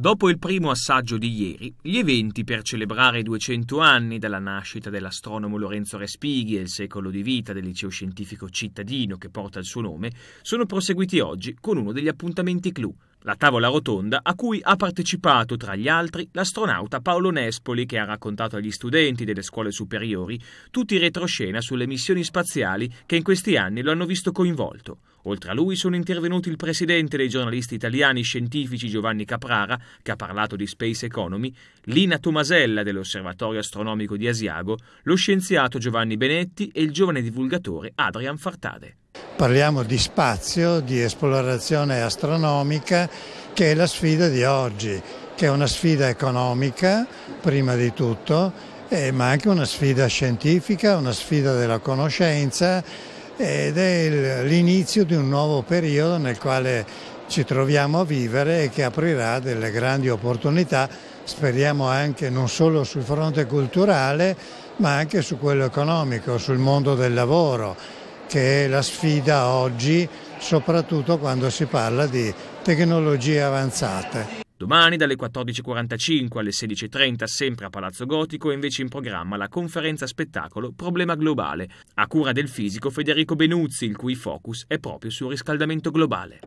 Dopo il primo assaggio di ieri, gli eventi per celebrare i 200 anni dalla nascita dell'astronomo Lorenzo Respighi e il secolo di vita del liceo scientifico cittadino che porta il suo nome sono proseguiti oggi con uno degli appuntamenti clou, la tavola rotonda a cui ha partecipato tra gli altri l'astronauta Paolo Nespoli che ha raccontato agli studenti delle scuole superiori tutti i retroscena sulle missioni spaziali che in questi anni lo hanno visto coinvolto. Oltre a lui sono intervenuti il presidente dei giornalisti italiani scientifici Giovanni Caprara, che ha parlato di Space Economy, Lina Tomasella dell'Osservatorio Astronomico di Asiago, lo scienziato Giovanni Benetti e il giovane divulgatore Adrian Fartade parliamo di spazio, di esplorazione astronomica, che è la sfida di oggi, che è una sfida economica prima di tutto, eh, ma anche una sfida scientifica, una sfida della conoscenza ed è l'inizio di un nuovo periodo nel quale ci troviamo a vivere e che aprirà delle grandi opportunità, speriamo anche non solo sul fronte culturale, ma anche su quello economico, sul mondo del lavoro che è la sfida oggi, soprattutto quando si parla di tecnologie avanzate. Domani dalle 14.45 alle 16.30 sempre a Palazzo Gotico è invece in programma la conferenza spettacolo Problema globale, a cura del fisico Federico Benuzzi, il cui focus è proprio sul riscaldamento globale.